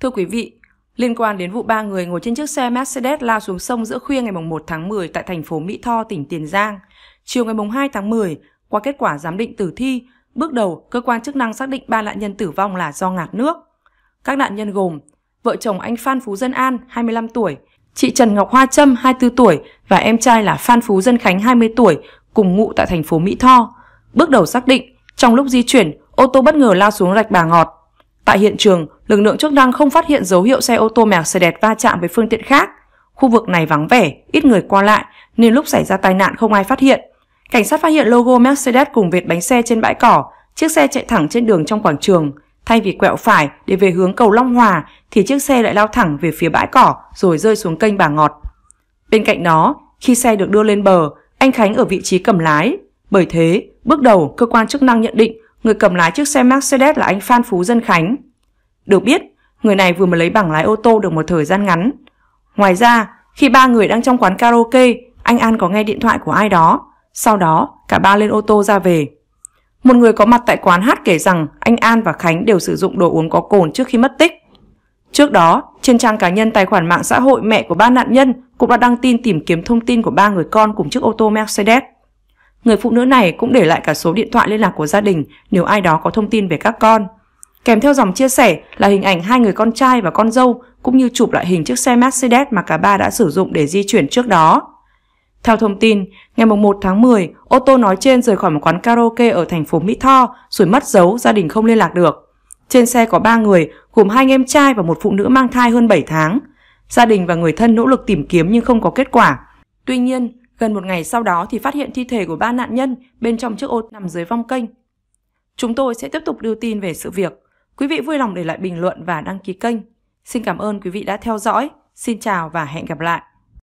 Thưa quý vị, liên quan đến vụ ba người ngồi trên chiếc xe Mercedes lao xuống sông giữa khuya ngày 1 tháng 10 tại thành phố Mỹ Tho, tỉnh Tiền Giang, chiều ngày 2 tháng 10, qua kết quả giám định tử thi, bước đầu cơ quan chức năng xác định ba nạn nhân tử vong là do ngạt nước. Các nạn nhân gồm vợ chồng anh Phan Phú Dân An, 25 tuổi, chị Trần Ngọc Hoa Trâm, 24 tuổi và em trai là Phan Phú Dân Khánh, 20 tuổi, cùng ngụ tại thành phố Mỹ Tho. Bước đầu xác định, trong lúc di chuyển, ô tô bất ngờ lao xuống rạch Bà Ngọt. Tại hiện trường, lực lượng chức năng không phát hiện dấu hiệu xe ô tô Mercedes va chạm với phương tiện khác. Khu vực này vắng vẻ, ít người qua lại nên lúc xảy ra tai nạn không ai phát hiện. Cảnh sát phát hiện logo Mercedes cùng vệt bánh xe trên bãi cỏ, chiếc xe chạy thẳng trên đường trong quảng trường. Thay vì quẹo phải để về hướng cầu Long Hòa thì chiếc xe lại lao thẳng về phía bãi cỏ rồi rơi xuống kênh Bà Ngọt. Bên cạnh đó, khi xe được đưa lên bờ, anh Khánh ở vị trí cầm lái. Bởi thế, bước đầu cơ quan chức năng nhận định người cầm lái chiếc xe Mercedes là anh Phan Phú Dân Khánh, được biết, người này vừa mới lấy bằng lái ô tô được một thời gian ngắn. Ngoài ra, khi ba người đang trong quán karaoke, anh An có nghe điện thoại của ai đó. Sau đó, cả ba lên ô tô ra về. Một người có mặt tại quán hát kể rằng anh An và Khánh đều sử dụng đồ uống có cồn trước khi mất tích. Trước đó, trên trang cá nhân tài khoản mạng xã hội mẹ của ba nạn nhân cũng đã đăng tin tìm kiếm thông tin của ba người con cùng chiếc ô tô Mercedes. Người phụ nữ này cũng để lại cả số điện thoại liên lạc của gia đình nếu ai đó có thông tin về các con. Kèm theo dòng chia sẻ là hình ảnh hai người con trai và con dâu cũng như chụp lại hình chiếc xe Mercedes mà cả ba đã sử dụng để di chuyển trước đó. Theo thông tin, ngày 1 tháng 10, ô tô nói trên rời khỏi một quán karaoke ở thành phố Mỹ Tho rồi mất dấu, gia đình không liên lạc được. Trên xe có 3 người, gồm hai anh em trai và một phụ nữ mang thai hơn 7 tháng. Gia đình và người thân nỗ lực tìm kiếm nhưng không có kết quả. Tuy nhiên, gần một ngày sau đó thì phát hiện thi thể của ba nạn nhân bên trong chiếc ô nằm dưới vong kênh. Chúng tôi sẽ tiếp tục đưa tin về sự việc. Quý vị vui lòng để lại bình luận và đăng ký kênh. Xin cảm ơn quý vị đã theo dõi. Xin chào và hẹn gặp lại.